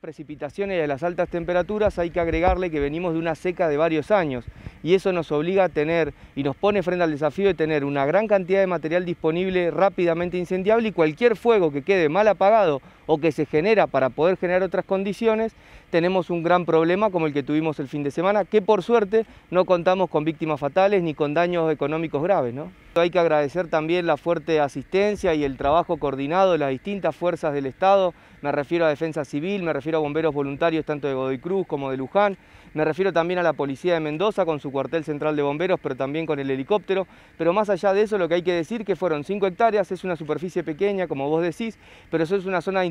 precipitaciones y a las altas temperaturas hay que agregarle que venimos de una seca de varios años y eso nos obliga a tener y nos pone frente al desafío de tener una gran cantidad de material disponible rápidamente incendiable y cualquier fuego que quede mal apagado o que se genera para poder generar otras condiciones, tenemos un gran problema como el que tuvimos el fin de semana, que por suerte no contamos con víctimas fatales ni con daños económicos graves. ¿no? Hay que agradecer también la fuerte asistencia y el trabajo coordinado de las distintas fuerzas del Estado, me refiero a Defensa Civil, me refiero a bomberos voluntarios tanto de Godoy Cruz como de Luján, me refiero también a la Policía de Mendoza con su cuartel central de bomberos, pero también con el helicóptero, pero más allá de eso lo que hay que decir que fueron 5 hectáreas, es una superficie pequeña como vos decís, pero eso es una zona de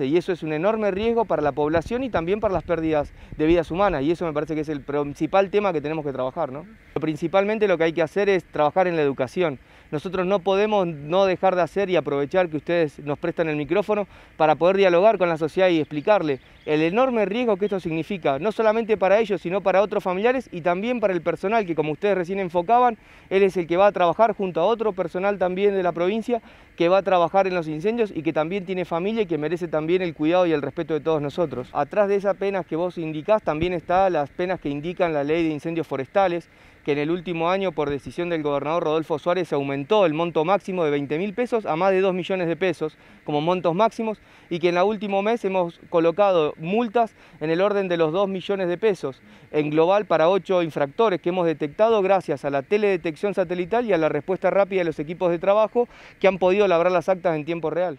y eso es un enorme riesgo para la población y también para las pérdidas de vidas humanas y eso me parece que es el principal tema que tenemos que trabajar. ¿no? principalmente lo que hay que hacer es trabajar en la educación. Nosotros no podemos no dejar de hacer y aprovechar que ustedes nos prestan el micrófono para poder dialogar con la sociedad y explicarle el enorme riesgo que esto significa, no solamente para ellos, sino para otros familiares y también para el personal que, como ustedes recién enfocaban, él es el que va a trabajar junto a otro personal también de la provincia que va a trabajar en los incendios y que también tiene familia y que merece también el cuidado y el respeto de todos nosotros. Atrás de esas penas que vos indicás también están las penas que indican la ley de incendios forestales, que en el último año, por decisión del gobernador Rodolfo Suárez, aumentó el monto máximo de 20 mil pesos a más de 2 millones de pesos como montos máximos y que en el último mes hemos colocado multas en el orden de los 2 millones de pesos en global para 8 infractores que hemos detectado gracias a la teledetección satelital y a la respuesta rápida de los equipos de trabajo que han podido labrar las actas en tiempo real.